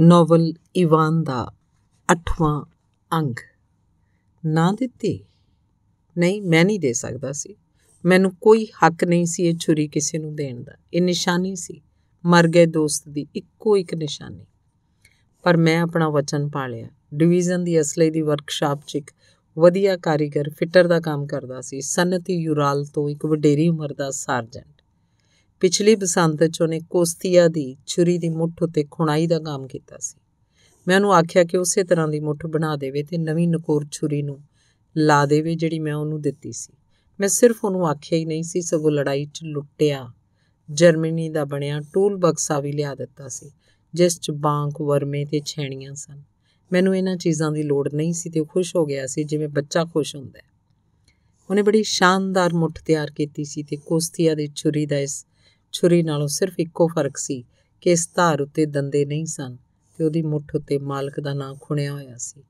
novel Ivan ਦਾ 8ਵਾਂ ਅੰਗ ਨਾ ਦਿੱਤੀ ਨਹੀਂ ਮੈਂ ਨਹੀਂ ਦੇ ਸਕਦਾ ਸੀ ਮੈਨੂੰ ਕੋਈ ਹੱਕ ਨਹੀਂ ਸੀ ਇਹ ਛੁਰੀ ਕਿਸੇ ਨੂੰ ਦੇਣ ਦਾ ਇਹ ਨਿਸ਼ਾਨੀ ਸੀ ਮਰ ਗਏ ਦੋਸਤ ਦੀ ਇੱਕੋ ਇੱਕ ਨਿਸ਼ਾਨੀ ਪਰ ਮੈਂ ਆਪਣਾ ਵਚਨ ਪਾਲਿਆ ਡਿਵੀਜ਼ਨ ਦੀ ਅਸਲੇ ਦੀ ਵਰਕਸ਼ਾਪ 'ਚ ਇੱਕ ਵਧੀਆ ਕਾਰੀਗਰ ਫਿੱਟਰ ਦਾ ਕੰਮ ਕਰਦਾ ਸੀ ਸਨਤੀ ਯੂਰਾਲ ਤੋਂ ਇੱਕ ਵਡੇਰੀ ਉਮਰ ਦਾ ਸਰਜਨ ਪਿਛਲੀ ਬਸੰਤ 'ਚ ਉਹਨੇ ਕੋਸਤੀਆ ਦੀ ਛੁਰੀ ਦੀ ਮੁੱਠ ਉਤੇ ਖੁਣਾਈ ਦਾ ਕੰਮ ਕੀਤਾ ਸੀ ਮੈਂ ਉਹਨੂੰ ਆਖਿਆ ਕਿ ਉਸੇ ਤਰ੍ਹਾਂ ਦੀ ਮੁੱਠ ਬਣਾ ਦੇਵੇ ਤੇ ਨਵੀਂ ਨਕੋਰ ਛੁਰੀ ਨੂੰ ਲਾ ਦੇਵੇ ਜਿਹੜੀ ਮੈਂ ਉਹਨੂੰ ਦਿੱਤੀ ਸੀ ਮੈਂ ਸਿਰਫ ਉਹਨੂੰ ਆਖਿਆ ਹੀ ਨਹੀਂ ਸੀ ਸਗੋਂ ਲੜਾਈ 'ਚ ਲੁੱਟਿਆ ਜਰਮਨੀ ਦਾ ਬਣਿਆ ਟੂਲ ਬਕਸਾ ਵੀ ਲਿਆ ਦਿੱਤਾ ਸੀ ਜਿਸ 'ਚ ਬਾਂਕ ਵਰਮੇ ਤੇ ਛੈਣੀਆਂ ਸਨ ਮੈਨੂੰ ਇਹਨਾਂ ਚੀਜ਼ਾਂ ਦੀ ਲੋੜ ਨਹੀਂ ਸੀ ਤੇ ਉਹ ਖੁਸ਼ ਹੋ ਗਿਆ ਸੀ ਜਿਵੇਂ ਬੱਚਾ ਖੁਸ਼ ਹੁੰਦਾ ਹੈ ਉਹਨੇ ਬੜੀ ਸ਼ਾਨਦਾਰ ਮੁੱਠ ਤਿਆਰ ਕੀਤੀ ਸੀ ਤੇ ਕੋਸਤੀਆ ਦੀ ਛੁਰੀ ਦਾ ਇਸ ਛੁਰੀ ਨਾਲੋਂ ਸਿਰਫ ਇੱਕੋ ਫਰਕ ਸੀ ਕਿ ਇਸ ਧਾਰ ਉੱਤੇ ਦੰਦੇ ਨਹੀਂ ਸਨ ਤੇ ਉਹਦੀ ਮੁੱਠ ਉੱਤੇ ਮਾਲਕ ਦਾ ਨਾਮ ਖੁਣਿਆ ਹੋਇਆ ਸੀ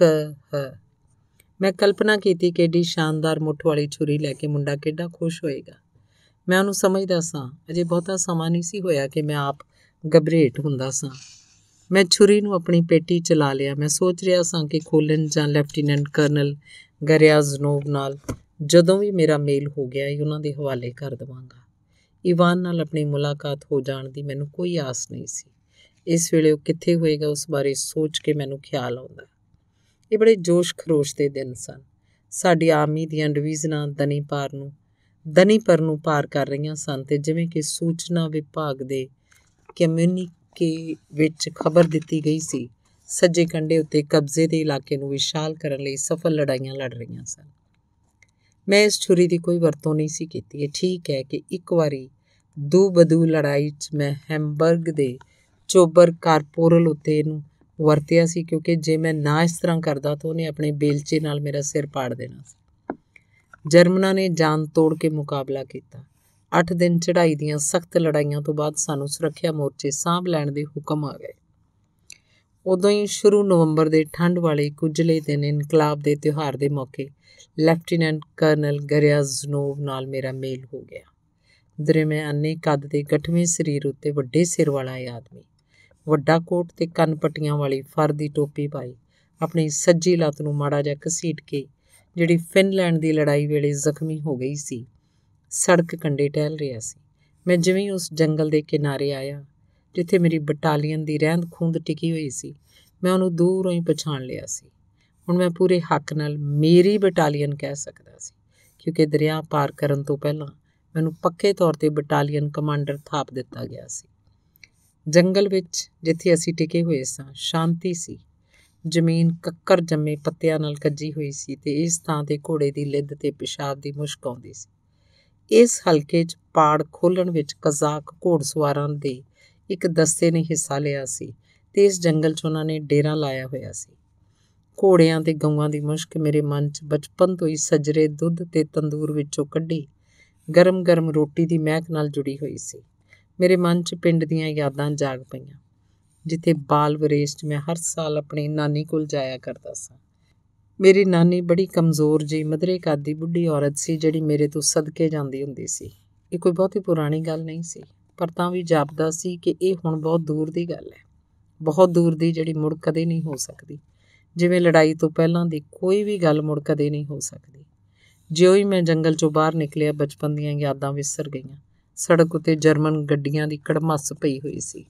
ਕ ਹ ਮੈਂ ਕਲਪਨਾ ਕੀਤੀ ਕਿ ਏਡੀ ਸ਼ਾਨਦਾਰ ਮੁੱਠ ਵਾਲੀ ਛੁਰੀ ਲੈ ਕੇ ਮੁੰਡਾ ਕਿੱਡਾ ਖੁਸ਼ ਹੋਏਗਾ ਮੈਂ ਉਹਨੂੰ ਸਮਝਦਾ ਸਾਂ ਅਜੇ ਬਹੁਤਾ ਸਮਾਂ ਨਹੀਂ ਸੀ ਹੋਇਆ ਕਿ ਮੈਂ ਆਪ ਗਬਰੇਟ ਹੁੰਦਾ ਸਾਂ ਮੈਂ ਛੁਰੀ ਨੂੰ ਆਪਣੀ ਪੇਟੀ ਚ ਲਾ ਲਿਆ ਮੈਂ ਸੋਚ ਰਿਹਾ ਸਾਂ ਕਿ ਖੋਲਣ ਜਾਂ ਲੈਫਟੀਨੈਂਟ ਕਰਨਲ ਗਰਿਆਜ਼ਨੋਵ ਨਾਲ ਜਦੋਂ ਵੀ ਮੇਰਾ ਮੇਲ ਹੋ ਗਿਆ ਇਹ ਉਹਨਾਂ ਦੇ ਹਵਾਲੇ ਕਰ ਦਵਾਂਗਾ ਇਵਾਨ ਨਾਲ ਆਪਣੀ ਮੁਲਾਕਾਤ ਹੋ ਜਾਣ ਦੀ ਮੈਨੂੰ ਕੋਈ ਆਸ ਨਹੀਂ ਸੀ ਇਸ ਵੇਲੇ ਉਹ ਕਿੱਥੇ ਹੋਏਗਾ ਉਸ ਬਾਰੇ ਸੋਚ ਕੇ ਮੈਨੂੰ ਖਿਆਲ ਆਉਂਦਾ ਇਹ ਬੜੇ ਜੋਸ਼ ਖਰੋਸ਼ ਦੇ ਦਿਨ ਸਨ ਸਾਡੀ ਆਰਮੀ ਦੀਆਂ ਡਿਵੀਜ਼ਨਾਂ ਦਨੀ ਪਾਰ ਨੂੰ ਦਨੀ ਪਰ ਨੂੰ ਪਾਰ ਕਰ ਰਹੀਆਂ ਸਨ ਤੇ ਜਿਵੇਂ ਕਿ ਸੂਚਨਾ ਵਿਭਾਗ ਦੇ ਕਮਿਊਨਿਕੇ ਵਿੱਚ ਖਬਰ ਦਿੱਤੀ ਗਈ ਸੀ ਸੱਜੇ ਕੰਢੇ ਉੱਤੇ ਕਬਜ਼ੇ ਦੇ ਇਲਾਕੇ ਨੂੰ ਵਿਸ਼ਾਲ ਕਰਨ ਲਈ ਸਫਲ ਲੜਾਈਆਂ ਲੜ ਰਹੀਆਂ ਸਨ ਮੈਂ ਇਸ ਛੁਰੀ ਦੀ ਕੋਈ ਵਰਤੋਂ ਨਹੀਂ ਸੀ ਕੀਤੀ ਇਹ ਠੀਕ ਹੈ ਕਿ ਇੱਕ ਵਾਰੀ ਦੂ ਬਦੂ ਲੜਾਈ 'ਚ ਮੈਂ ਹੈਮਬਰਗ ਦੇ ਚੋਬਰ ਕਾਰਪੋਰਲ ਉਤੇ ਇਹਨੂੰ ਵਰਤਿਆ ਸੀ ਕਿਉਂਕਿ ਜੇ ਮੈਂ ਨਾ ਇਸ ਤਰ੍ਹਾਂ ਕਰਦਾ ਤਾਂ ਉਹਨੇ ਆਪਣੇ ਬੇਲਚੇ ਨਾਲ ਮੇਰਾ ਸਿਰ ਪਾੜ ਦੇਣਾ ਸੀ ਜਰਮਨਾਂ ਨੇ ਜਾਨ ਤੋੜ ਕੇ ਮੁਕਾਬਲਾ ਕੀਤਾ 8 ਦਿਨ ਚੜ੍ਹਾਈ ਦੀਆਂ ਸਖਤ ਲੜਾਈਆਂ ਤੋਂ ਬਾਅਦ ਸਾਨੂੰ ਸੁਰੱਖਿਆ ਮੋਰਚੇ ਸਾਂਭ ਲੈਣ ਦੇ ਹੁਕਮ ਆ ਗਏ ਉਦੋਂ ਹੀ ਸ਼ੁਰੂ ਨਵੰਬਰ ਦੇ ਠੰਡ ਵਾਲੇ ਕੁਝਲੇ ਦਿਨ ਇਨਕਲਾਬ ਦੇ ਤਿਉਹਾਰ ਦੇ ਮੌਕੇ ਲੈਫਟੀਨੈਂਟ ਕਰਨਲ ਗਰਿਆਜ਼ਨੋਵ ਨਾਲ ਮੇਰਾ ਮੇਲ ਹੋ ਗਿਆ ਦਰੇ ਮੈਂ ਅੰਨੇ ਕੱਦ ਦੇ ਗੱਠਵੇਂ ਸਰੀਰ ਉੱਤੇ ਵੱਡੇ ਸਿਰ ਵਾਲਾ ਆਦਮੀ ਵੱਡਾ ਕੋਟ ਤੇ ਕੰਨ ਪੱਟੀਆਂ ਵਾਲੀ ਫਰ ਦੀ ਟੋਪੀ ਪਾਈ ਆਪਣੀ ਸੱਜੀ ਲੱਤ ਨੂੰ ਮਾੜਾ ਜਿਹਾ ਘਸੀਟ ਕੇ ਜਿਹੜੀ ਫਿਨਲੈਂਡ ਦੀ ਲੜਾਈ ਵੇਲੇ ਜ਼ਖਮੀ ਹੋ ਗਈ ਸੀ ਸੜਕ ਕੰਡੇ ਟਹਿਲ ਰਿਹਾ ਸੀ ਮੈਂ ਜਿਵੇਂ ਉਸ ਜੰਗਲ ਦੇ ਕਿਨਾਰੇ ਆਇਆ ਜਿੱਥੇ ਮੇਰੀ ਬਟਾਲੀਅਨ ਦੀ ਰਹਿੰਦ ਖੂੰਦ ਟਿਕੀ ਹੋਈ ਸੀ ਮੈਂ ਉਹਨੂੰ ਦੂਰੋਂ ਹੀ ਪਛਾਣ ਲਿਆ ਸੀ ਹੁਣ ਮੈਂ ਪੂਰੇ ਹੱਕ ਨਾਲ ਮੇਰੀ ਬਟਾਲੀਅਨ ਕਹਿ ਸਕਦਾ ਸੀ ਕਿਉਂਕਿ ਦਰਿਆ ਪਾਰ ਕਰਨ ਤੋਂ ਪਹਿਲਾਂ ਮੈਨੂੰ ਪੱਕੇ ਤੌਰ ਤੇ ਬਟਾਲੀਅਨ ਕਮਾਂਡਰ ਥਾਪ ਦਿੱਤਾ ਗਿਆ ਸੀ ਜੰਗਲ ਵਿੱਚ ਜਿੱਥੇ ਅਸੀਂ ਟਿਕੇ ਹੋਏ ਸਾਂ ਸ਼ਾਂਤੀ ਸੀ ਜ਼ਮੀਨ ਕੱਕਰ ਜੰਮੇ ਪੱਤਿਆਂ ਨਾਲ ਕੱਜੀ ਹੋਈ ਸੀ ਤੇ ਇਸ ਥਾਂ ਤੇ ਘੋੜੇ ਦੀ ਲਿੱਦ ਤੇ ਪਿਸ਼ਾਬ ਦੀ ਮੁਸ਼ਕ ਆਉਂਦੀ ਸੀ ਇਸ ਹਲਕੇ 'ਚ ਪਾੜ ਖੋਲਣ ਵਿੱਚ ਕਜ਼ਾਕ ਘੋੜਸਵਾਰਾਂ ਦੇ ਇੱਕ ਦਸਤੇ ਨੇ ਹਿੱਸਾ ਲਿਆ ਸੀ ਤੇ ਇਸ ਜੰਗਲ 'ਚ ਉਹਨਾਂ ਨੇ ਡੇਰਾ ਲਾਇਆ ਹੋਇਆ ਸੀ ਘੋੜਿਆਂ ਤੇ ਗਊਆਂ ਦੀ ਮੁਸ਼ਕ ਮੇਰੇ ਮਨ 'ਚ ਬਚਪਨ ਤੋਂ ਹੀ ਸਜਰੇ ਦੁੱਧ ਤੇ ਤੰਦੂਰ ਵਿੱਚੋਂ ਕੱਢੀ ਗਰਮ-ਗਰਮ ਰੋਟੀ ਦੀ ਮਹਿਕ ਨਾਲ ਜੁੜੀ ਹੋਈ ਸੀ ਮੇਰੇ ਮਨ 'ਚ ਪਿੰਡ ਦੀਆਂ ਯਾਦਾਂ ਜਾਗ ਪਈਆਂ ਜਿੱਥੇ ਬਾਲ ਵਿਰੇਸ਼ 'ਚ ਮੈਂ ਹਰ ਸਾਲ ਆਪਣੀ ਨਾਨੀ ਕੋਲ ਜਾਇਆ ਕਰਦਾ ਸਾਂ ਮੇਰੀ ਨਾਨੀ ਬੜੀ ਕਮਜ਼ੋਰ ਜੀ ਮਧਰੇ ਕਾਦੀ ਬੁੱਢੀ ਔਰਤ ਸੀ ਜਿਹੜੀ ਮੇਰੇ ਤੋਂ ਸਦਕੇ ਜਾਂਦੀ ਹੁੰਦੀ ਸੀ ਇਹ ਕੋਈ ਬਹੁਤੀ ਪੁਰਾਣੀ ਗੱਲ ਨਹੀਂ ਸੀ ਪਰ ਤਾਂ ਵੀ ਜਾਪਦਾ ਸੀ ਕਿ ਇਹ ਹੁਣ ਬਹੁਤ ਦੂਰ ਦੀ ਗੱਲ ਹੈ ਬਹੁਤ ਦੂਰ ਦੀ ਜਿਹੜੀ ਮੁੜ ਕਦੇ ਨਹੀਂ ਹੋ ਸਕਦੀ ਜਿਵੇਂ ਲੜਾਈ ਤੋਂ ਪਹਿਲਾਂ ਦੀ ਕੋਈ ਵੀ ਗੱਲ ਮੁੜ ਕਦੇ ਨਹੀਂ ਹੋ ਸਕਦੀ ਜਿਉਂ ਹੀ ਮੈਂ ਜੰਗਲ ਚੋਂ ਬਾਹਰ ਨਿਕਲਿਆ ਬਚਪਨ ਦੀਆਂ ਯਾਦਾਂ ਵਿਸਰ ਗਈਆਂ ਸੜਕ ਉੱਤੇ ਜਰਮਨ ਗੱਡੀਆਂ ਦੀ ਕੜਮਸ ਪਈ ਹੋਈ ਸੀ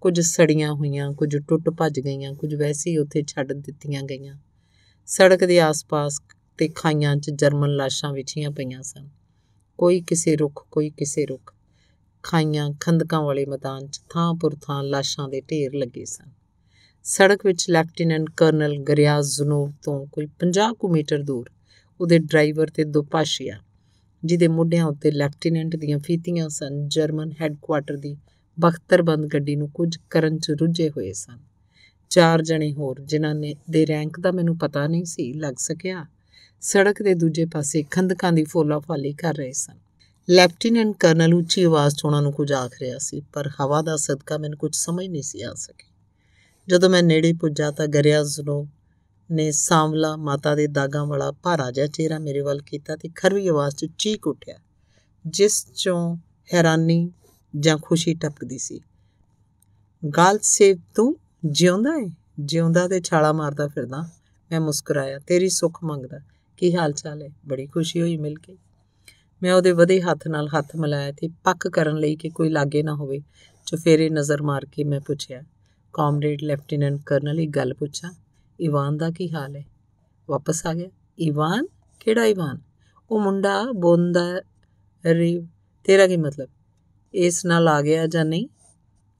ਕੁਝ ਸੜੀਆਂ ਹੋਈਆਂ ਕੁਝ ਟੁੱਟ ਭੱਜ ਗਈਆਂ ਕੁਝ ਵੈਸੇ ਹੀ ਉੱਥੇ ਛੱਡ ਦਿੱਤੀਆਂ ਗਈਆਂ ਸੜਕ ਦੇ ਆਸ-ਪਾਸ ਤੇ ਖਾਈਆਂ 'ਚ ਜਰਮਨ ਲਾਸ਼ਾਂ ਵਿਛੀਆਂ ਪਈਆਂ ਸਨ ਕੋਈ ਕਿਸੇ ਰੁੱਖ ਕੋਈ ਕਿਸੇ ਰੁੱਖ ਖਾਈਆਂ ਖੰਦਕਾਂ ਵਾਲੇ ਮੈਦਾਨ 'ਚ ਥਾਂ ਪੁਰ ਥਾਂ ਲਾਸ਼ਾਂ ਦੇ ਢੇਰ ਲੱਗੇ ਸਨ ਸੜਕ ਵਿੱਚ ਲੈਫਟੀਨੈਂਟ ਕਰਨਲ ਗਰਿਆ ਜ਼ਨੂਬ ਤੋਂ ਕੋਈ 50 ਕੁ ਮੀਟਰ ਦੂਰ ਉਹਦੇ ਡਰਾਈਵਰ ਤੇ ਦੁਪਾਸ਼ੀਆ ਜਿਹਦੇ ਮੋਢਿਆਂ ਉੱਤੇ ਲੈਫਟੀਨੈਂਟ ਦੀਆਂ ਫੀਤੀਆਂ ਸਨ ਜਰਮਨ ਹੈੱਡਕੁਆਟਰ ਦੀ ਬਖਤਰਬੰਦ ਗੱਡੀ ਨੂੰ ਕੁਝ ਕਰਨ 'ਚ ਰੁੱਝੇ ਹੋਏ ਸਨ ਚਾਰ ਜਣੇ ਹੋਰ ਜਿਨ੍ਹਾਂ ਨੇ ਦੇ ਰੈਂਕ ਦਾ ਮੈਨੂੰ ਪਤਾ ਨਹੀਂ ਸੀ ਲੱਗ ਸਕਿਆ ਸੜਕ ਦੇ ਦੂਜੇ ਪਾਸੇ ਖੰਦਕਾਂ ਦੀ ਫੋਲਾ-ਫਾਲੀ ਕਰ ਰਹੇ ਸਨ ਲੈਫਟੀਨੈਂਟ ਕਰਨਲ ਉੱਚੀ ਆਵਾਜ਼ 'ਚ ਉਹਨਾਂ ਨੂੰ ਕੁਝ ਆਖ ਰਿਹਾ ਸੀ ਪਰ ਹਵਾ ਦਾ ਸਦਕਾ ਮੈਨੂੰ ਕੁਝ ਸਮਝ ਨਹੀਂ ਸੀ ਆ ਸਕੀ ਜਦੋਂ ਮੈਂ ਨੇੜੇ ਪੁੱਜਾ ਤਾਂ ਗਰਿਆ ਜ਼ਨੋ ਨੇ ਸਾਂਵਲਾ ਮਾਤਾ ਦੇ ਦਾਗਾਂ ਵਾਲਾ ਭਾਰਾ ਜਿਹਾ ਚਿਹਰਾ ਮੇਰੇ ਵੱਲ ਕੀਤਾ ਤੇ ਖਰਵੀ ਆਵਾਜ਼ 'ਚ ਚੀਕ ਉੱਠਿਆ ਜਿਸ 'ਚੋਂ ਹੈਰਾਨੀ ਜਾਂ ਖੁਸ਼ੀ ਟਪਕਦੀ ਸੀ ਗਾਲ ਸੇਵ ਤੂੰ ਜਿਉਂਦਾ ਹੈ ਜਿਉਂਦਾ ਤੇ ਛਾਲਾ ਮਾਰਦਾ ਫਿਰਦਾ ਮੈਂ ਮੁਸਕਰਾਇਆ ਤੇਰੀ ਸੁੱਖ ਮੰਗਦਾ ਕੀ ਹਾਲ ਚਾਲ ਹੈ ਬੜੀ ਖੁਸ਼ੀ ਹੋਈ ਮਿਲ ਕੇ ਮੈਂ ਉਹਦੇ ਵਧੇ ਹੱਥ ਨਾਲ ਹੱਥ ਮਿਲਾਇਆ ਤੇ ਪੱਕ ਕਰਨ ਲਈ ਕਿ ਕੋਈ ਲਾਗੇ ਨਾ ਹੋਵੇ ਚੁਫੇਰੇ ਨਜ਼ਰ ਮਾਰ ਕੇ ਮੈਂ ਪੁੱਛਿਆ ਕਾਮਰੇਡ ਲੈਫਟੀਨੈਂਟ ਕਰਨਲ ਇੱਕ ਗੱਲ ਪੁੱਛਾਂ ਇਵਾਨ ਦਾ ਕੀ ਹਾਲ ਹੈ ਵਾਪਸ ਆ ਗਿਆ ਇਵਾਨ ਕਿਹੜਾ ਇਵਾਨ ਉਹ ਮੁੰਡਾ ਬੋਂਦਾ ਰੀ ਤੇਰਾ ਕੀ ਮਤਲਬ ਇਸ ਨਾਲ ਆ ਗਿਆ ਜਾਂ ਨਹੀਂ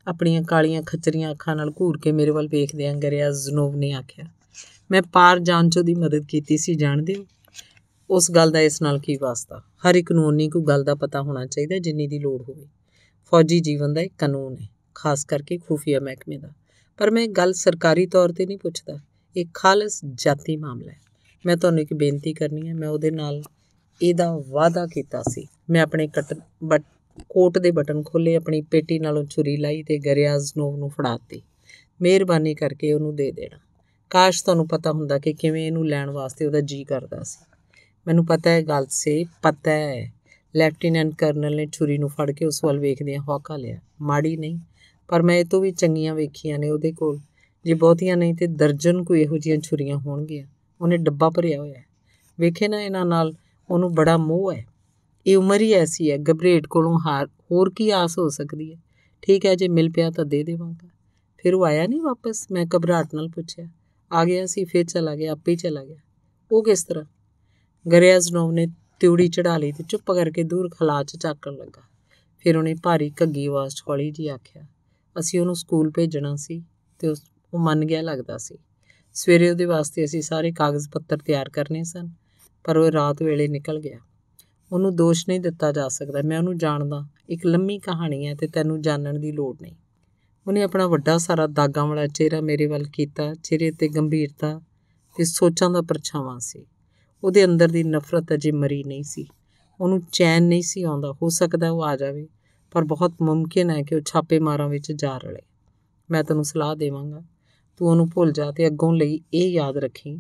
ਆਪਣੀਆਂ ਕਾਲੀਆਂ ਖਚਰੀਆਂ ਅੱਖਾਂ ਨਾਲ ਘੂਰ ਕੇ ਮੇਰੇ ਵੱਲ ਵੇਖਦਿਆਂ ਗਰਿਆ ਜ਼ਨੂਬ ਨੇ ਆਖਿਆ ਮੈਂ ਪਾਰ ਜਾਨ ਦੀ ਮਦਦ ਕੀਤੀ ਸੀ ਜਾਣਦੇ ਹੋ ਉਸ ਗੱਲ ਦਾ ਇਸ ਨਾਲ ਕੀ ਵਾਸਤਾ ਹਰ ਇੱਕ ਨੂੰ ਉਨੀ ਕੋ ਗੱਲ ਦਾ ਪਤਾ ਹੋਣਾ ਚਾਹੀਦਾ ਜਿੰਨੀ ਦੀ ਲੋੜ ਹੋਵੇ ਫੌਜੀ ਜੀਵਨ ਦਾ ਇੱਕ ਕਾਨੂੰਨ ਹੈ ਖਾਸ ਕਰਕੇ ਖੂਫੀਆ ਮਹਿਕਮੇ ਦਾ ਪਰ ਮੈਂ ਗੱਲ ਸਰਕਾਰੀ ਤੌਰ ਤੇ ਨਹੀਂ ਪੁੱਛਦਾ ਇਹ ਖਾਲਸ ਜਾਤੀ ਮਾਮਲਾ ਹੈ ਮੈਂ ਤੁਹਾਨੂੰ ਇੱਕ ਬੇਨਤੀ ਕਰਨੀ ਹੈ ਮੈਂ ਉਹਦੇ ਨਾਲ ਇਹਦਾ ਵਾਅਦਾ ਕੀਤਾ ਸੀ ਮੈਂ ਆਪਣੇ ਕਟ ਬਟ ਕੋਟ ਦੇ ਬਟਨ ਖੋਲੇ ਆਪਣੀ ਪੇਟੀ ਨਾਲੋਂ ਛੁਰੀ ਲਾਈ ਤੇ ਗਰਿਆਜ਼ ਨੂੰ ਨੂੰ ਫੜਾਤੀ ਮਿਹਰਬਾਨੀ ਕਰਕੇ ਉਹਨੂੰ ਦੇ ਦੇਣਾ ਕਾਸ਼ ਤੁਹਾਨੂੰ ਪਤਾ ਹੁੰਦਾ ਕਿ ਕਿਵੇਂ ਇਹਨੂੰ ਲੈਣ ਵਾਸਤੇ ਉਹਦਾ ਜੀ ਕਰਦਾ ਸੀ ਮੈਨੂੰ ਪਤਾ ਹੈ ਗਲਤ ਸੇ ਪਤਾ ਹੈ ਲੈਫਟੀਨੈਂਟ ਕਰਨਲ ਨੇ ਛੁਰੀ ਨੂੰ ਫੜ ਕੇ ਉਸ ਵੱਲ ਵੇਖਦਿਆਂ ਹੌਕਾ ਲਿਆ ਮਾੜੀ ਨਹੀਂ ਪਰ ਮੈਂ ਇਹ ਤੋਂ ਵੀ ਚੰਗੀਆਂ ਵੇਖੀਆਂ ਨੇ ਉਹਦੇ ਕੋਲ ਜੇ ਬਹੁਤੀਆਂ ਨਹੀਂ ਤੇ ਦਰਜਨ ਕੋਈ ਇਹੋ ਜੀਆਂ ਛੁਰੀਆਂ ਹੋਣਗੀਆਂ ਉਹਨੇ ਡੱਬਾ ਭਰਿਆ ਹੋਇਆ ਵੇਖੇ ਨਾ ਇਹਨਾਂ ਨਾਲ ਉਹਨੂੰ ਬੜਾ ਮੋਹ ਹੈ ਇਹ ਉਮਰ ਹੀ ਐਸੀ ਹੈ ਗਬਰੇਟ ਕੋਲੋਂ ਹਾਰ ਹੋਰ ਕੀ ਆਸ ਹੋ ਸਕਦੀ ਹੈ ਠੀਕ ਹੈ ਜੇ ਮਿਲ ਪਿਆ ਤਾਂ ਦੇ ਦੇਵਾਂਗਾ ਫਿਰ ਉਹ ਆਇਆ ਨਹੀਂ ਵਾਪਸ ਮੈਂ ਕਬਰਾਟ ਨਾਲ ਪੁੱਛਿਆ ਆ ਗਿਆ ਸੀ ਫਿਰ ਚਲਾ ਗਿਆ ਆਪੇ ਚਲਾ ਗਿਆ ਉਹ ਕਿਸ ਤਰ੍ਹਾਂ ਗਰੇਜ਼ਨੋਵ ਨੇ ਤਿਉੜੀ ਚੜਾ ਲਈ ਤੇ ਚੁੱਪ ਕਰਕੇ ਦੂਰ ਖਲਾਅ ਚ ਚੱਕਣ ਲੱਗਾ ਫਿਰ ਉਹਨੇ ਭਾਰੀ ਘੱਗੀ ਆਵਾਜ਼ 'ਚ ਹੌਲੀ ਜੀ ਆਖਿਆ ਅਸੀਂ ਉਹਨੂੰ ਸਕੂਲ ਭੇਜਣਾ ਸੀ ਤੇ ਉਸ ਉਹ ਮੰਨ ਗਿਆ ਲੱਗਦਾ ਸੀ ਸਵੇਰੇ ਉਹਦੇ ਵਾਸਤੇ ਅਸੀਂ ਸਾਰੇ ਕਾਗਜ਼ ਪੱਤਰ ਤਿਆਰ ਕਰਨੇ ਸਨ ਪਰ ਉਹ ਰਾਤ ਵੇਲੇ ਨਿਕਲ ਗਿਆ ਉਹਨੂੰ ਦੋਸ਼ ਨਹੀਂ ਦਿੱਤਾ ਜਾ ਸਕਦਾ ਮੈਂ ਉਹਨੂੰ ਜਾਣਦਾ ਇੱਕ ਲੰਮੀ ਕਹਾਣੀ ਹੈ ਤੇ ਤੈਨੂੰ ਜਾਣਨ ਦੀ ਲੋੜ ਨਹੀਂ ਉਹਨੇ ਆਪਣਾ ਵੱਡਾ ਸਾਰਾ ਦਾਗਾਂ ਵਾਲਾ ਚਿਹਰਾ ਮੇਰੇ ਵੱਲ ਕੀਤਾ ਚਿਹਰੇ ਤੇ ਗੰਭੀਰਤਾ ਤੇ ਸੋਚਾਂ ਦਾ ਪਰਛਾਵਾਂ ਸੀ ਉਹਦੇ ਅੰਦਰ ਦੀ ਨਫ਼ਰਤ ਅਜੇ ਮਰੀ ਨਹੀਂ ਸੀ ਉਹਨੂੰ ਚੈਨ ਨਹੀਂ ਸੀ ਆਉਂਦਾ ਹੋ ਸਕਦਾ ਉਹ ਆ ਜਾਵੇ ਪਰ ਬਹੁਤ ਮੁਮਕਿਨ ਹੈ ਕਿ ਉਹ ਛਾਪੇ ਮਾਰਾਂ ਵਿੱਚ ਜਾ ਰਲੇ ਮੈਂ ਤੈਨੂੰ ਸਲਾਹ ਦੇਵਾਂਗਾ ਤੂੰ ਉਹਨੂੰ ਭੁੱਲ ਜਾ ਤੇ ਅੱਗੋਂ ਲਈ ਇਹ ਯਾਦ ਰੱਖੀ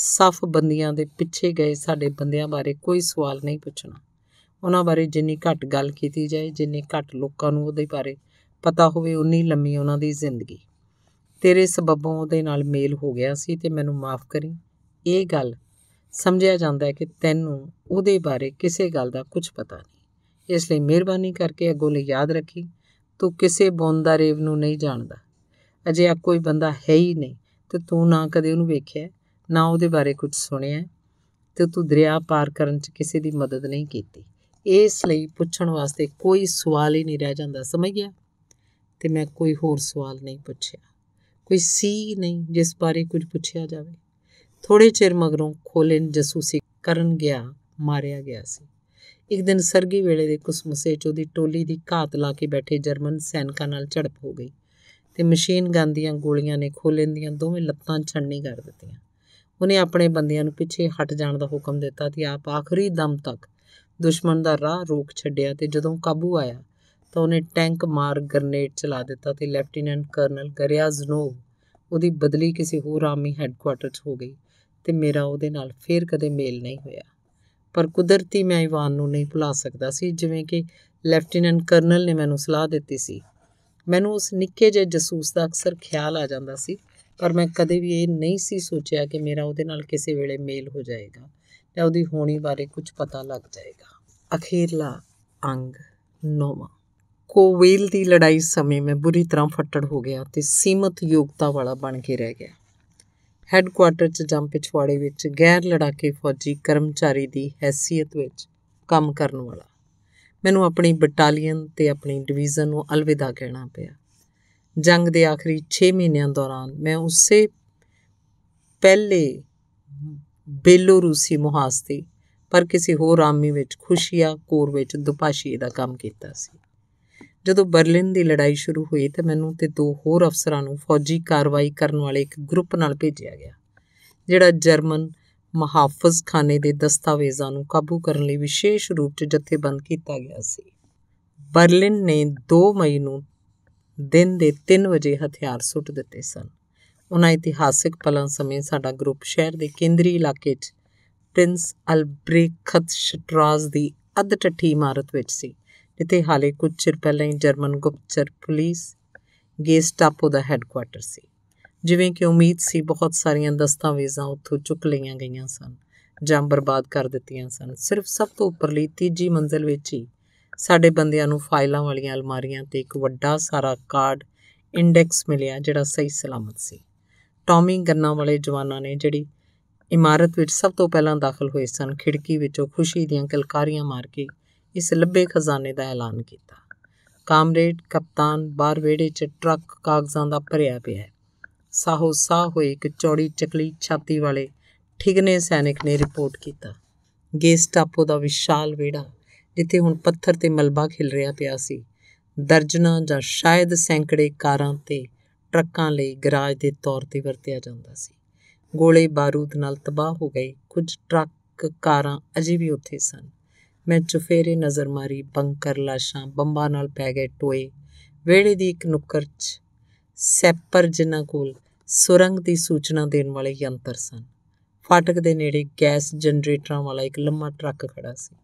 ਸਫ ਬੰਦੀਆਂ ਦੇ ਪਿੱਛੇ ਗਏ ਸਾਡੇ ਬੰਦਿਆਂ ਬਾਰੇ ਕੋਈ ਸਵਾਲ ਨਹੀਂ ਪੁੱਛਣਾ ਉਹਨਾਂ ਬਾਰੇ ਜਿੰਨੀ ਘੱਟ ਗੱਲ ਕੀਤੀ ਜਾਏ ਜਿੰਨੇ ਘੱਟ ਲੋਕਾਂ ਨੂੰ ਉਹਦੇ ਬਾਰੇ ਪਤਾ ਹੋਵੇ ਉਨੀ ਲੰਮੀ ਉਹਨਾਂ ਦੀ ਜ਼ਿੰਦਗੀ ਤੇਰੇ ਸਬੱਬੋਂ ਉਹਦੇ ਨਾਲ ਮੇਲ ਹੋ ਗਿਆ ਸੀ ਤੇ ਮੈਨੂੰ ਮਾਫ ਕਰੀ ਇਹ ਗੱਲ ਸਮਝਿਆ ਜਾਂਦਾ ਹੈ ਕਿ ਤੈਨੂੰ ਉਹਦੇ ਬਾਰੇ ਕਿਸੇ ਗੱਲ ਦਾ ਕੁਝ ਪਤਾ ਨਹੀਂ ਇਸ ਲਈ ਮਿਹਰਬਾਨੀ ਕਰਕੇ ਅੱਗੋਂ ਲਈ ਯਾਦ ਰੱਖੀ ਤੂੰ ਕਿਸੇ ਰੇਵ ਨੂੰ ਨਹੀਂ ਜਾਣਦਾ ਅਜੇ ਆ ਕੋਈ ਬੰਦਾ ਹੈ ਹੀ ਨਹੀਂ ਤੇ ਤੂੰ ਨਾ ਕਦੇ ਉਹਨੂੰ ਵੇਖਿਆ ਨਾ ਉਹਦੇ ਬਾਰੇ ਕੁਝ ਸੁਣਿਆ ਤੇ ਤੂੰ ਦਰਿਆ ਪਾਰ ਕਰਨ 'ਚ ਕਿਸੇ ਦੀ ਮਦਦ ਨਹੀਂ ਕੀਤੀ ਇਸ ਲਈ ਪੁੱਛਣ ਵਾਸਤੇ ਕੋਈ ਸਵਾਲ ਹੀ ਨਹੀਂ ਰਹਿ ਜਾਂਦਾ ਸਮਝ ਗਿਆ ਤੇ ਮੈਂ ਕੋਈ ਹੋਰ ਸਵਾਲ ਨਹੀਂ ਪੁੱਛਿਆ ਕੋਈ ਸੀ ਨਹੀਂ ਜਿਸ ਬਾਰੇ ਕੁਝ ਪੁੱਛਿਆ ਜਾਵੇ ਥੋੜੇ ਚਿਰ ਮਗਰੋਂ ਖੋਲਨ ਜਸੂਸੀ ਕਰਨ ਗਿਆ ਮਾਰਿਆ ਗਿਆ ਸੀ ਇੱਕ ਦਿਨ ਸਰਗੀ ਵੇਲੇ ਦੇ ਕੁਸਮਸੇ 'ਚ ਉਹਦੀ ਟੋਲੀ ਦੀ ਘਾਤ ਲਾ ਕੇ ਬੈਠੇ ਜਰਮਨ ਸੈਨਿਕਾਂ ਨਾਲ ਝੜਪ ਹੋ ਗਈ ਤੇ ਮਸ਼ੀਨ ਗਨ ਦੀਆਂ ਗੋਲੀਆਂ ਨੇ ਖੋਲਨ ਦੀਆਂ ਦੋਵੇਂ ਲੱਤਾਂ ਛੰਨੀ ਕਰ ਦਿੱਤੀਆਂ ਉਹਨੇ ਆਪਣੇ ਬੰਦਿਆਂ ਨੂੰ ਪਿੱਛੇ ਹਟ ਜਾਣ ਦਾ ਹੁਕਮ ਦਿੱਤਾ ਤੇ ਆਪ ਆਖਰੀ ਦਮ ਤੱਕ ਦੁਸ਼ਮਣ ਦਾ ਰਾਹ ਰੋਕ ਛੱਡਿਆ ਤੇ ਜਦੋਂ ਕਾਬੂ ਆਇਆ ਤਾਂ ਉਹਨੇ ਟੈਂਕ ਮਾਰ ਗ੍ਰਨੇਡ ਚਲਾ ਦਿੱਤਾ ਤੇ ਲੈਫਟੀਨੈਂਟ ਕਰਨਲ ਜ਼ਨੋਵ ਉਹਦੀ ਬਦਲੀ ਕਿਸੇ ਹੋਰ ਆਰਮੀ ਹੈੱਡਕੁਆਟਰ 'ਚ ਹੋ ਗਈ ਤੇ ਮੇਰਾ ਉਹਦੇ ਨਾਲ ਫੇਰ ਕਦੇ ਮੇਲ ਨਹੀਂ ਹੋਇਆ ਪਰ ਕੁਦਰਤੀ ਮੈਂ ਇਵਾਨ ਨੂੰ ਨਹੀਂ ਭੁਲਾ ਸਕਦਾ ਸੀ ਜਿਵੇਂ ਕਿ ਲੈਫਟੀਨੈਂਟ ਕਰਨਲ ਨੇ ਮੈਨੂੰ ਸਲਾਹ ਦਿੱਤੀ ਸੀ ਮੈਨੂੰ ਉਸ ਨਿੱਕੇ ਜਿਹੇ ਜਸੂਸ ਦਾ ਅਕਸਰ ਖਿਆਲ ਆ ਜਾਂਦਾ ਸੀ ਪਰ ਮੈਂ ਕਦੇ ਵੀ ਇਹ ਨਹੀਂ ਸੀ ਸੋਚਿਆ ਕਿ ਮੇਰਾ ਉਹਦੇ ਨਾਲ ਕਿਸੇ ਵੇਲੇ ਮੇਲ ਹੋ ਜਾਏਗਾ ਜਾਂ ਉਹਦੀ ਹੋਣੀ ਬਾਰੇ ਕੁਝ ਪਤਾ ਲੱਗ ਜਾਏਗਾ ਅਖੀਰਲਾ ਅੰਗ ਨੋਮਾ ਕੋਵੇਲ ਦੀ ਲੜਾਈ ਸਮੇਂ ਮੈਂ ਬੁਰੀ ਤਰ੍ਹਾਂ ਫੱਟੜ ਹੋ ਗਿਆ ਤੇ ਸੀਮਤ ਯੋਗਤਾ ਵਾਲਾ ਬਣ ਕੇ ਰਹਿ ਗਿਆ ਹੈੱਡਕੁਆਰਟਰ 'ਚ ਜੰਮ ਪਿਛਵਾੜੇ ਵਿੱਚ ਗੈਰ ਲੜਾਕੇ ਫੌਜੀ ਕਰਮਚਾਰੀ ਦੀ ਹیثیت ਵਿੱਚ ਕੰਮ ਕਰਨ ਵਾਲਾ ਮੈਨੂੰ ਆਪਣੀ ਬਟਾਲੀਅਨ ਤੇ ਆਪਣੀ ਡਿਵੀਜ਼ਨ ਨੂੰ ਅਲਵਿਦਾ ਕਹਿਣਾ ਪਿਆ ਜੰਗ ਦੇ ਆਖਰੀ 6 ਮਹੀਨਿਆਂ ਦੌਰਾਨ ਮੈਂ ਉਸੇ ਪਹਿਲੇ ਬੇਲੋਰੂਸੀ ਮੁਹਾਸਤੇ ਪਰ ਕਿਸੇ ਹੋਰ ਆਰਮੀ ਵਿੱਚ ਖੁਸ਼ੀਆ ਕੋਰ ਵਿੱਚ ਦੁਪਾਸ਼ੀ ਦਾ ਕੰਮ ਕੀਤਾ ਸੀ ਜਦੋਂ ਬਰਲਿਨ ਦੀ ਲੜਾਈ ਸ਼ੁਰੂ ਹੋਈ ਤਾਂ ਮੈਨੂੰ ਤੇ ਦੋ ਹੋਰ ਅਫਸਰਾਂ ਨੂੰ ਫੌਜੀ ਕਾਰਵਾਈ ਕਰਨ ਵਾਲੇ ਇੱਕ ਗਰੁੱਪ ਨਾਲ ਭੇਜਿਆ ਗਿਆ ਜਿਹੜਾ ਜਰਮਨ ਮਹਾਫਜ਼ਖਾਨੇ ਦੇ ਦਸਤਾਵੇਜ਼ਾਂ ਨੂੰ ਕਾਬੂ ਕਰਨ ਲਈ ਵਿਸ਼ੇਸ਼ ਰੂਪ 'ਚ ਜਥੇਬੰਦ ਕੀਤਾ ਗਿਆ ਸੀ ਬਰਲਿਨ ਨੇ 2 ਮਈ ਨੂੰ ਦਿਨ ਦੇ 3 ਵਜੇ ਹਥਿਆਰ ਸੁੱਟ ਦਿੱਤੇ ਸਨ ਉਹਨਾਂ ਇਤਿਹਾਸਿਕ ਪਲਾਂ ਸਮੇਂ ਸਾਡਾ ਗਰੁੱਪ ਸ਼ਹਿਰ ਦੇ ਕੇਂਦਰੀ ਇਲਾਕੇ 'ਚ ਪ੍ਰਿੰਸ ਅਲਬ੍ਰੇਖਤ ਸ਼ਟਰਾਜ਼ ਦੀ ਅੱਧ ਟੱਠੀ ਇਮਾਰਤ ਵਿੱਚ ਸੀ ਇੱਥੇ ਹਾਲੇ ਕੁਝ ਚਿਰ ਪਹਿਲਾਂ ਹੀ ਜਰਮਨ ਗੁਪਤਚਰ ਪੁਲਿਸ ਗੇਸਟਾਪੋ ਦਾ ਹੈੱਡਕੁਆਰਟਰ ਸੀ ਜਿਵੇਂ ਕਿ ਉਮੀਦ ਸੀ ਬਹੁਤ ਸਾਰੀਆਂ ਦਸਤਾਵੇਜ਼ਾਂ ਉੱਥੋਂ ਚੁੱਕ ਲਈਆਂ ਗਈਆਂ ਸਨ ਜਾਂ ਬਰਬਾਦ ਕਰ ਦਿੱਤੀਆਂ ਸਨ ਸਿਰਫ ਸਭ ਤੋਂ ਉੱਪਰਲੀ ਤੀਜੀ ਮੰਜ਼ਲ ਵਿੱਚ ਹੀ ਸਾਡੇ ਬੰਦਿਆਂ ਨੂੰ ਫਾਈਲਾਂ ਵਾਲੀਆਂ ਅਲਮਾਰੀਆਂ ਤੇ ਇੱਕ ਵੱਡਾ ਸਾਰਾ ਕਾਰਡ ਇੰਡੈਕਸ ਮਿਲਿਆ ਜਿਹੜਾ ਸਹੀ ਸਲਾਮਤ ਸੀ ਟੌਮੀ ਗੰਨਾ ਵਾਲੇ ਜਵਾਨਾਂ ਨੇ ਜਿਹੜੀ ਇਮਾਰਤ ਵਿੱਚ ਸਭ ਤੋਂ ਪਹਿਲਾਂ ਦਾਖਲ ਹੋਏ ਸਨ ਖਿੜਕੀ ਵਿੱਚੋਂ ਖੁਸ਼ੀ ਦੀਆਂ ਕਲਕਾਰੀਆਂ ਮਾਰ ਕੇ ਇਸ ਲੱਭੇ ਖਜ਼ਾਨੇ ਦਾ ਐਲਾਨ ਕੀਤਾ ਕਾਮਰੇਡ ਕਪਤਾਨ ਬਾਹਰ ਵਿਹੜੇ 'ਚ ਟਰੱਕ ਕਾਗਜ਼ਾਂ ਦਾ ਭਰਿਆ ਪਿਆ ਹੈ ਸਾਹੋ ਸਾਹ ਹੋਏ ਇੱਕ ਚੌੜੀ ਚਕਲੀ ਛਾਤੀ ਵਾਲੇ ਠਿਗਨੇ ਸੈਨਿਕ ਨੇ ਰਿਪੋਰਟ ਕੀਤਾ ਗੇਸਟਾਪੋ ਦਾ ਵਿਸ਼ਾਲ ਵਿਹੜਾ ਜਿੱਥੇ ਹੁਣ ਪੱਥਰ ਤੇ ਮਲਬਾ ਖਿਲ ਰਿਹਾ ਪਿਆ ਸੀ ਦਰਜਨਾਂ ਜਾਂ ਸ਼ਾਇਦ ਸੈਂਕੜੇ ਕਾਰਾਂ ਤੇ ਟਰੱਕਾਂ ਲਈ ਗਰਾਜ ਦੇ ਤੌਰ ਤੇ ਵਰਤਿਆ ਜਾਂਦਾ ਸੀ ਗੋਲੇ ਬਾਰੂਦ ਨਾਲ ਤਬਾਹ ਹੋ ਗਏ ਕੁਝ ਟਰੱਕ ਕਾਰਾਂ ਅਜੇ ਵੀ ਉੱਥੇ ਸਨ ਮੈਂ ਚੁਫੇਰੇ ਨਜ਼ਰ ਮਾਰੀ ਬੰਕਰ ਲਾਸ਼ਾਂ ਬੰਬਾਂ ਨਾਲ ਪੈ ਗਏ ਟੋਏ ਵੇੜੇ ਦੀ ਇੱਕ ਨੁੱਕਰ 'ਚ ਸੈਪਰ ਜਿਨ੍ਹਾਂ ਕੋਲ ਸੁਰੰਗ ਦੀ ਸੂਚਨਾ ਦੇਣ ਵਾਲੇ ਯੰਤਰ ਸਨ ਫਾਟਕ ਦੇ ਨੇੜੇ ਗੈਸ ਜਨਰੇਟਰਾਂ ਵਾਲਾ ਇੱਕ ਲੰਮਾ ਟਰੱਕ ਖੜਾ ਸੀ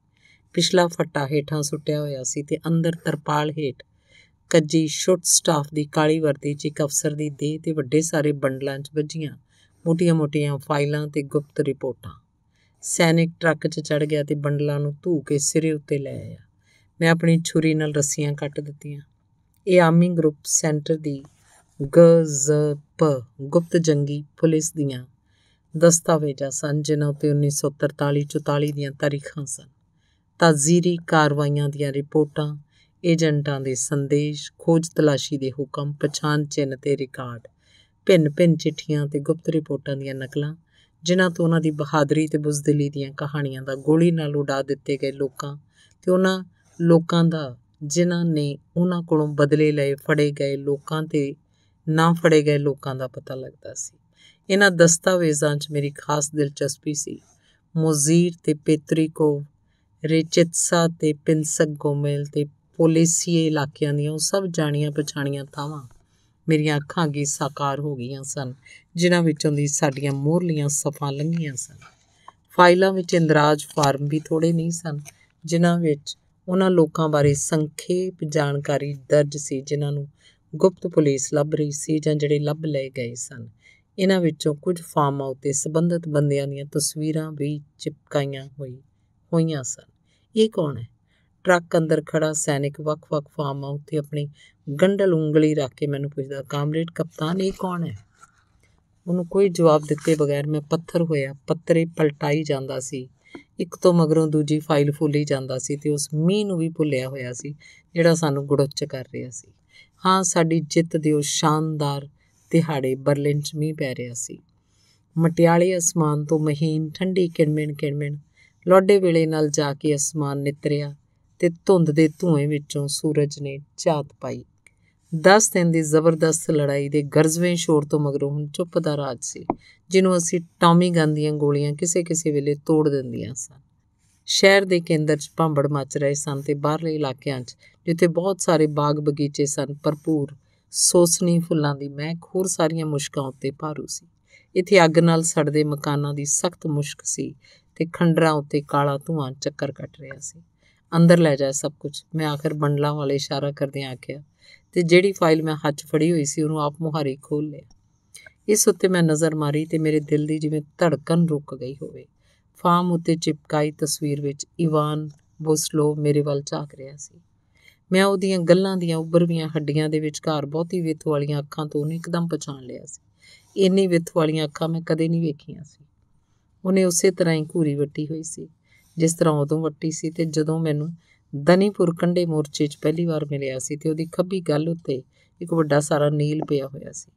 ਪਿਛਲਾ ਫੱਟਾ ਹੇਠਾਂ ਸੁੱਟਿਆ ਹੋਇਆ ਸੀ ਤੇ ਅੰਦਰ ਤਰਪਾਲ ਹੇਠ ਕੱਜੀ ਸ਼ੁੱਟ ਸਟਾਫ ਦੀ ਕਾਲੀ ਵਰਦੀ 'ਚ ਇੱਕ ਅਫਸਰ ਦੀ ਦੇਹ ਤੇ ਵੱਡੇ ਸਾਰੇ ਬੰਡਲਾਂ 'ਚ ਵੱਜੀਆਂ ਮੋਟੀਆਂ-ਮੋਟੀਆਂ ਫਾਈਲਾਂ ਤੇ ਗੁਪਤ ਰਿਪੋਰਟਾਂ ਸੈਨਿਕ ਟਰੱਕ 'ਚ ਚੜ ਗਿਆ ਤੇ ਬੰਡਲਾਂ ਨੂੰ ਧੂ ਕੇ ਸਿਰੇ ਉੱਤੇ ਲੈ ਆਇਆ ਮੈਂ ਆਪਣੀ ਛੁਰੀ ਨਾਲ ਰੱਸੀਆਂ ਕੱਟ ਦਿੱਤੀਆਂ ਇਹ ਆਰਮੀ ਗਰੁੱਪ ਸੈਂਟਰ ਦੀ ਗਜ਼ਪ ਗੁਪਤ ਜੰਗੀ ਪੁਲਿਸ ਦੀਆਂ ਦਸਤਾਵੇਜ਼ਾਂ ਸਨ ਜਿਨ੍ਹਾਂ ਉੱਤੇ 1943-44 ਦੀਆਂ ਤਾਰੀਖਾਂ ਸਨ ਤਾਜ਼ੀਰੀ ਕਾਰਵਾਈਆਂ ਦੀਆਂ ਰਿਪੋਰਟਾਂ ਏਜੰਟਾਂ ਦੇ ਸੰਦੇਸ਼ ਖੋਜ ਤਲਾਸ਼ੀ ਦੇ ਹੁਕਮ ਪਛਾਣ ਚਿੰਨ੍ਹ ਤੇ ਰਿਕਾਰਡ ਭਿੰਨ-ਭਿੰਨ ਚਿੱਠੀਆਂ ਤੇ ਗੁਪਤ ਰਿਪੋਰਟਾਂ ਦੀਆਂ ਨਕਲਾਂ ਜਿਨ੍ਹਾਂ ਤੋਂ ਉਹਨਾਂ ਦੀ ਬਹਾਦਰੀ ਤੇ ਬੁਜ਼ਦਿਲੀ ਦੀਆਂ ਕਹਾਣੀਆਂ ਦਾ ਗੋਲੀ ਨਾਲ ਉਡਾ ਦਿੱਤੇ ਗਏ ਲੋਕਾਂ ਤੇ ਉਹਨਾਂ ਲੋਕਾਂ ਦਾ ਜਿਨ੍ਹਾਂ ਨੇ ਉਹਨਾਂ ਕੋਲੋਂ ਬਦਲੇ ਲਏ ਫੜੇ ਗਏ ਲੋਕਾਂ ਤੇ ਨਾ ਫੜੇ ਗਏ ਲੋਕਾਂ ਦਾ ਪਤਾ ਲੱਗਦਾ ਸੀ ਇਹਨਾਂ ਦਸਤਾਵੇਜ਼ਾਂ 'ਚ ਮੇਰੀ ਖਾਸ ਦਿਲਚਸਪੀ ਸੀ ਮੋਜ਼ੀਰ ਤੇ ਪੇਤਰੀਕੋ ਰੇਚਿਤਸਾ ਤੇ ਪਿੰਸਕ ਗੋਮੇਲ ਤੇ ਪੋਲੀਸੀਏ ਇਲਾਕਿਆਂ ਦੀਆਂ ਉਹ ਸਭ ਜਾਣੀਆਂ ਪਛਾਣੀਆਂ ਥਾਵਾਂ ਮੇਰੀਆਂ ਅੱਖਾਂ ਅੱਗੇ ਸਾਕਾਰ ਹੋ ਗਈਆਂ ਸਨ ਜਿਨ੍ਹਾਂ ਵਿੱਚੋਂ ਦੀ ਸਾਡੀਆਂ ਮੋਹਰਲੀਆਂ ਸਫਾਂ ਲੰਘੀਆਂ ਸਨ ਫਾਈਲਾਂ ਵਿੱਚ ਇੰਦਰਾਜ ਫਾਰਮ ਵੀ ਥੋੜੇ ਨਹੀਂ ਸਨ ਜਿਨ੍ਹਾਂ ਵਿੱਚ ਉਹਨਾਂ ਲੋਕਾਂ ਬਾਰੇ ਸੰਖੇਪ ਜਾਣਕਾਰੀ ਦਰਜ ਸੀ ਜਿਨ੍ਹਾਂ ਨੂੰ ਗੁਪਤ ਪੁਲਿਸ ਲੱਭ ਰਹੀ ਸੀ ਜਾਂ ਜਿਹੜੇ ਲੱਭ ਲਏ ਗਏ ਸਨ ਇਹਨਾਂ ਵਿੱਚੋਂ ਕੁਝ ਫਾਰਮਾਂ ਉੱਤੇ ਸੰਬੰਧਿਤ ਬੰਦਿਆਂ ਦੀਆਂ ਤਸਵੀਰਾਂ ਵੀ ਚਿਪਕਾਈਆਂ ਹੋਈ ਹੋਈਆਂ ਸਨ ਇਹ ਕੌਣ ਹੈ ਟਰੱਕ ਅੰਦਰ ਖੜਾ ਸੈਨਿਕ ਵੱਖ-ਵੱਖ ਫਾਰਮਾਂ ਉੱਤੇ ਆਪਣੀ ਗੰਡਲ ਉਂਗਲੀ ਰੱਖ ਕੇ ਮੈਨੂੰ ਪੁੱਛਦਾ ਕਾਮਰੇਡ ਕਪਤਾਨ ਇਹ ਕੌਣ ਹੈ ਉਹਨੂੰ ਕੋਈ ਜਵਾਬ ਦਿੱਤੇ ਬਗੈਰ ਮੈਂ ਪੱਥਰ ਹੋਇਆ ਪੱਤਰੇ ਪਲਟਾਈ ਜਾਂਦਾ ਸੀ ਇੱਕ ਤੋਂ ਮਗਰੋਂ ਦੂਜੀ ਫਾਈਲ ਫੁੱਲੀ ਜਾਂਦਾ ਸੀ ਤੇ ਉਸ ਮੀਂਹ ਨੂੰ ਵੀ ਭੁੱਲਿਆ ਹੋਇਆ ਸੀ ਜਿਹੜਾ ਸਾਨੂੰ ਗੁੜੁੱਚ ਕਰ ਰਿਹਾ ਸੀ ਹਾਂ ਸਾਡੀ ਜਿੱਤ ਦੇ ਉਹ ਸ਼ਾਨਦਾਰ ਦਿਹਾੜੇ ਬਰਲਿਨ 'ਚ ਮੀਂਹ ਪੈ ਰਿਹਾ ਸੀ ਮਟਿਆਲੇ ਅਸਮਾਨ ਤੋਂ ਮਹੀਨ ਠੰਡੀ ਕਿਣਮਿਣ ਕਿਣਮਿਣ ਲੋਡੇ ਵੇਲੇ ਨਾਲ ਜਾ ਕੇ ਅਸਮਾਨ ਨਿਤਰਿਆ ਤੇ ਧੁੰਦ ਦੇ ਧੂਏ ਵਿੱਚੋਂ ਸੂਰਜ ਨੇ ਝਾਤ ਪਾਈ 10 ਦਿਨ ਦੀ ਜ਼ਬਰਦਸਤ ਲੜਾਈ ਦੇ ਗਰਜ਼ਵੇਂ ਸ਼ੋਰ ਤੋਂ ਮਗਰੋਂ ਹੁਣ ਚੁੱਪ ਦਾ ਰਾਜ ਸੀ ਜਿਹਨੂੰ ਅਸੀਂ ਟੌਮੀ ਗੰਦੀਆਂ ਦੀਆਂ ਗੋਲੀਆਂ ਕਿਸੇ-ਕਿਸੇ ਵੇਲੇ ਤੋੜ ਦਿੰਦੀਆਂ ਸਨ ਸ਼ਹਿਰ ਦੇ ਕੇਂਦਰ 'ਚ ਭਾਂਬੜ ਮਚ ਰਹੇ ਸਨ ਤੇ ਬਾਹਰਲੇ ਇਲਾਕਿਆਂ 'ਚ ਜਿੱਥੇ ਬਹੁਤ ਸਾਰੇ ਬਾਗ ਬਗੀਚੇ ਸਨ ਭਰਪੂਰ ਸੋਸਨੀ ਫੁੱਲਾਂ ਦੀ ਮਹਿਕ ਹੋਰ ਸਾਰੀਆਂ ਮੁਸ਼ਕਾਂ ਉੱਤੇ ਭਾਰੂ ਸੀ ਇੱਥੇ ਅੱਗ ਨਾਲ ਸੜਦੇ ਮਕਾਨਾਂ ਦੀ ਸਖਤ ਮੁਸ਼ਕ ਸੀ ਤੇ ਖੰਡਰਾਂ ਉੱਤੇ ਕਾਲਾ ਧੂਆਂ ਚੱਕਰ ਕੱਟ ਰਿਹਾ ਸੀ ਅੰਦਰ ਲੈ ਜਾ ਸਭ ਕੁਝ ਮੈਂ ਆਖਰ ਬੰਡਲਾ ਵਾਲੇ ਇਸ਼ਾਰਾ ਕਰਦਿਆਂ ਆਖਿਆ ਤੇ ਜਿਹੜੀ ਫਾਈਲ ਮੈਂ ਹੱਥ ਫੜੀ ਹੋਈ ਸੀ ਉਹਨੂੰ ਆਪ ਮੁਹਾਰੇ ਖੋਲ ਲਿਆ ਇਸ ਉੱਤੇ ਮੈਂ ਨਜ਼ਰ ਮਾਰੀ ਤੇ ਮੇਰੇ ਦਿਲ ਦੀ ਜਿਵੇਂ ਧੜਕਨ ਰੁਕ ਗਈ ਹੋਵੇ ਫਾਰਮ ਉੱਤੇ ਚਿਪਕਾਈ ਤਸਵੀਰ ਵਿੱਚ ਇਵਾਨ ਬੋਸਲੋ ਮੇਰੇ ਵੱਲ ਝਾਕ ਰਿਹਾ ਸੀ ਮੈਂ ਉਹਦੀਆਂ ਗੱਲਾਂ ਦੀਆਂ ਉੱਭਰਵੀਆਂ ਹੱਡੀਆਂ ਦੇ ਵਿਚਕਾਰ ਬਹੁਤੀ ਵਿਥ ਵਾਲੀਆਂ ਅੱਖਾਂ ਤੋਂ ਉਹਨੇ ਇੱਕਦਮ ਪਛਾਣ ਲਿਆ ਸੀ ਇੰਨੀ ਵਿਥ ਵਾਲੀਆਂ ਅੱਖਾਂ ਮੈਂ ਕਦੇ ਨਹੀਂ ਵੇਖੀਆਂ ਸੀ ਉਹਨੇ ਉਸੇ ਤਰ੍ਹਾਂ ਹੀ ਘੂਰੀ ਵੱਟੀ ਹੋਈ ਸੀ ਜਿਸ ਤਰ੍ਹਾਂ ਉਦੋਂ ਵੱਟੀ ਸੀ ਤੇ ਜਦੋਂ ਮੈਨੂੰ ਦਨੀਪੁਰ ਕੰਡੇ ਮੋਰਚੇ 'ਚ ਪਹਿਲੀ ਵਾਰ ਮਿਲਿਆ ਸੀ ਤੇ ਉਹਦੀ ਖੱਬੀ ਗੱਲ ਉੱਤੇ ਇੱਕ ਵੱਡਾ ਸਾਰਾ ਨੀਲ ਪਿਆ ਹੋਇਆ ਸੀ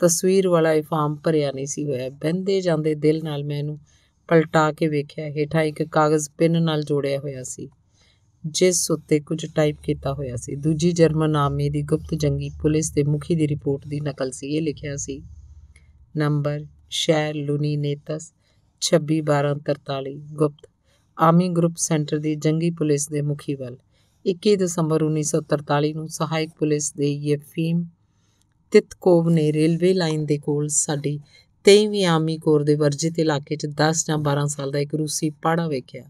ਤਸਵੀਰ ਵਾਲਾ ਇਹ ਫਾਰਮ ਭਰਿਆ ਨਹੀਂ ਸੀ ਹੋਇਆ ਬੰਦੇ ਜਾਂਦੇ ਦਿਲ ਨਾਲ ਮੈਂ ਇਹਨੂੰ ਪਲਟਾ ਕੇ ਵੇਖਿਆ ਹੇਠਾਂ ਇੱਕ ਕਾਗਜ਼ ਪਿੰਨ ਨਾਲ ਜੋੜਿਆ ਹੋਇਆ ਸੀ ਜਿਸ ਉੱਤੇ ਕੁਝ ਟਾਈਪ ਕੀਤਾ ਹੋਇਆ ਸੀ ਦੂਜੀ ਜਰਮਨ ਆਰਮੀ ਦੀ ਗੁਪਤ ਜੰਗੀ ਪੁਲਿਸ ਦੇ ਮੁਖੀ ਦੀ ਰਿਪੋਰਟ ਦੀ ਨਕਲ ਸੀ ਇਹ ਲਿਖਿਆ ਸੀ ਨੰਬਰ ਸ਼ੈਰ ਲੁਨੀ ਨੇਤਸ 261243 ਗੁਪਤ ਆਰਮੀ ਗਰੁੱਪ ਸੈਂਟਰ ਦੀ ਜੰਗੀ ਪੁਲਿਸ ਦੇ ਮੁਖੀ ਵੱਲ 21 ਦਸੰਬਰ 1943 ਨੂੰ ਸਹਾਇਕ ਪੁਲਿਸ ਦੇ ਯਫੀਮ ਤਿਤਕੋਵ ਨੇ ਰੇਲਵੇ ਲਾਈਨ ਦੇ ਕੋਲ ਸਾਡੀ 23ਵੀਂ ਆਰਮੀ ਕੋਰ ਦੇ ਵਰਜਿਤ ਇਲਾਕੇ 'ਚ 10 ਜਾਂ 12 ਸਾਲ ਦਾ ਇੱਕ ਰੂਸੀ ਪਾੜਾ ਵੇਖਿਆ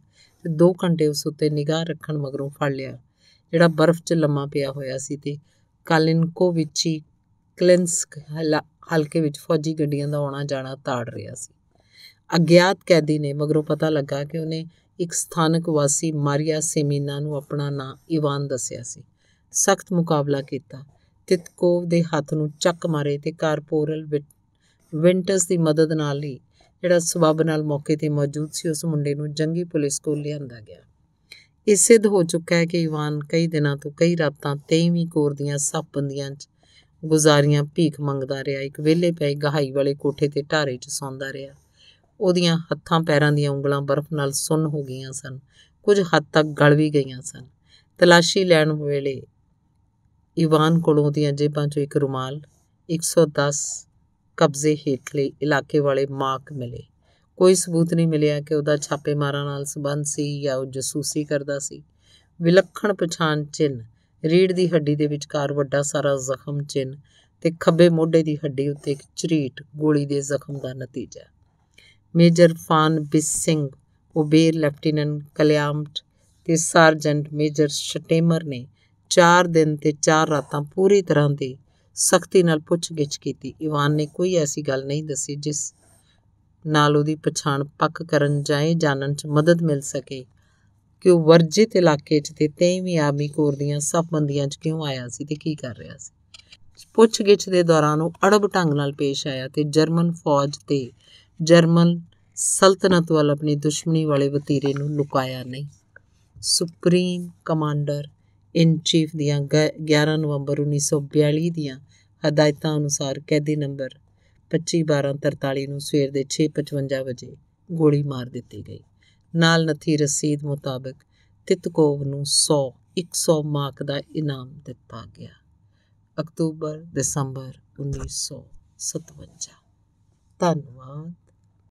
ਤੇ 2 ਘੰਟੇ ਉਸ ਉੱਤੇ ਨਿਗਾਹ ਰੱਖਣ ਮਗਰੋਂ ਫੜ ਲਿਆ ਜਿਹੜਾ ਬਰਫ਼ 'ਚ ਲੰਮਾ ਪਿਆ ਹੋਇਆ ਸੀ ਤੇ ਕਾਲਿਨਕੋਵਿਚੀ ਕਲਿੰਸਕ ਹਲਕੇ ਵਿੱਚ ਫੌਜੀ ਗੱਡੀਆਂ ਦਾ ਆਉਣਾ ਜਾਣਾ ਤਾੜ ਰਿਹਾ ਸੀ ਅਗਿਆਤ ਕੈਦੀ ਨੇ ਮਗਰੋਂ ਪਤਾ ਲੱਗਾ ਕਿ ਉਹਨੇ ਇੱਕ ਸਥਾਨਕ ਵਾਸੀ ਮਾਰੀਆ ਸੇਮੀਨਾ ਨੂੰ ਆਪਣਾ ਨਾਂ ਇਵਾਨ ਦੱਸਿਆ ਸੀ ਸਖਤ ਮੁਕਾਬਲਾ ਕੀਤਾ ਤਿਤਕੋਵ ਦੇ ਹੱਥ ਨੂੰ ਚੱਕ ਮਾਰੇ ਤੇ ਕਾਰਪੋਰਲ ਵਿੰਟਰਸ ਦੀ ਮਦਦ ਨਾਲ ਹੀ ਜਿਹੜਾ ਸਬਬ ਨਾਲ ਮੌਕੇ ਤੇ ਮੌਜੂਦ ਸੀ ਉਸ ਮੁੰਡੇ ਨੂੰ ਜੰਗੀ ਪੁਲਿਸ ਕੋਲ ਲਿਆਂਦਾ ਗਿਆ ਇਹ ਸਿੱਧ ਹੋ ਚੁੱਕਾ ਹੈ ਕਿ ਇਵਾਨ ਕਈ ਦਿਨਾਂ ਤੋਂ ਕਈ ਰਾਤਾਂ 23ਵੀਂ ਕੋਰ ਦੀਆਂ ਸੱਪਬੰਦੀਆਂ 'ਚ ਗੁਜ਼ਾਰੀਆਂ ਭੀਖ ਮੰਗਦਾ ਰਿਹਾ ਇੱਕ ਵਿਹਲੇ ਪਏ ਗਹਾਈ ਵਾਲੇ ਕੋਠੇ ਤੇ ਢਾਰੇ 'ਚ ਸੌਂਦਾ ਰਿਹਾ ਉਹਦੀਆਂ ਹੱਥਾਂ ਪੈਰਾਂ ਦੀਆਂ ਉਂਗਲਾਂ ਬਰਫ਼ ਨਾਲ ਸੁੰਨ ਹੋ ਗਈਆਂ ਸਨ ਕੁਝ ਹੱਦ ਤੱਕ ਗਲ ਵੀ ਗਈਆਂ ਸਨ ਤਲਾਸ਼ੀ ਲੈਣ ਵੇਲੇ ਇਵਾਨ ਕੋਲੋਂ ਉਹਦੀਆਂ ਜੇਬਾਂ 'ਚੋਂ ਇੱਕ ਰੁਮਾਲ 110 ਕਬਜ਼ੇ ਹੇਠਲੇ ਇਲਾਕੇ ਵਾਲੇ ਮਾਰਕ ਮਿਲੇ ਕੋਈ ਸਬੂਤ ਨਹੀਂ ਮਿਲਿਆ ਕਿ ਉਹਦਾ ਛਾਪੇਮਾਰਾਂ ਨਾਲ ਸਬੰਧ ਸੀ ਜਾਂ ਉਹ ਜਸੂਸੀ ਕਰਦਾ ਸੀ ਵਿਲੱਖਣ ਪਛਾਣ ਚਿੰਨ ਰੀੜ ਦੀ ਹੱਡੀ ਦੇ ਵਿਚਕਾਰ ਵੱਡਾ ਸਾਰਾ ਜ਼ਖਮ ਚਿੰਨ ਤੇ ਖੱਬੇ ਮੋਢੇ ਦੀ ਹੱਡੀ ਉੱਤੇ ਇੱਕ ਝਰੀਟ ਗੋਲੀ ਦੇ ਜ਼ਖਮ ਦਾ ਨਤੀਜਾ ਮੇਜਰ ਫਾਨ ਬਿਸ ਸਿੰਘ ਉਬੇਰ ਲੈਫਟੀਨੈਂਟ ਕਲਿਆਮਟ ਤੇ ਸਰਜੰਟ ਮੇਜਰ ਸ਼ਟੇਮਰ ਨੇ 4 ਦਿਨ ਤੇ 4 ਰਾਤਾਂ ਪੂਰੀ ਤਰ੍ਹਾਂ ਦੀ ਸਖਤੀ ਨਾਲ ਪੁੱਛਗਿੱਛ ਕੀਤੀ ਇਵਾਨ ਨੇ ਕੋਈ ਐਸੀ ਗੱਲ ਨਹੀਂ ਦੱਸੀ ਜਿਸ ਨਾਲ ਉਹਦੀ ਪਛਾਣ ਪੱਕ ਕਰਨ ਜਾਏ ਜਾਣਨ 'ਚ ਮਦਦ ਮਿਲ ਸਕੇ ਕਿ ਉਹ ਵਰਜਿਤ ਇਲਾਕੇ 'ਚ ਤੇ 23ਵੀਂ ਆਰਮੀ ਕੋਰ ਦੀਆਂ ਬੰਦੀਆਂ 'ਚ ਕਿਉਂ ਆਇਆ ਸੀ ਤੇ ਕੀ ਕਰ ਰਿਹਾ ਸੀ ਪੁੱਛਗਿੱਛ ਦੇ ਦੌਰਾਨ ਉਹ ਅੜਬ ਢੰਗ ਨਾਲ ਪੇਸ਼ ਆਇਆ ਤੇ ਜਰਮਨ ਫੌਜ ਤੇ ਜਰਮਨ ਸਲਤਨਤ ਵੱਲ ਆਪਣੀ ਦੁਸ਼ਮਣੀ ਵਾਲੇ ਵਤੀਰੇ ਨੂੰ ਲੁਕਾਇਆ ਨਹੀਂ ਸੁਪਰੀਮ ਕਮਾਂਡਰ ਇਨ ਚੀਫ ਦੀਆਂ 11 ਨਵੰਬਰ 1942 ਦੀਆਂ ਹਦਾਇਤਾਂ ਅਨੁਸਾਰ ਕੈਦੀ ਨੰਬਰ 251243 ਨੂੰ ਸਵੇਰ ਦੇ 6:55 ਵਜੇ ਗੋਲੀ ਮਾਰ ਦਿੱਤੀ ਗਈ ਨਾਲ ਨਥੀ ਰਸੀਦ ਮੁਤਾਬਕ ਤਿਤਕੋਵ ਨੂੰ 100 100 ਮਾਰਕ ਦਾ ਇਨਾਮ ਦਿੱਤਾ ਗਿਆ ਅਕਤੂਬਰ ਦਸੰਬਰ 1957 ਧੰਨਵਾਦ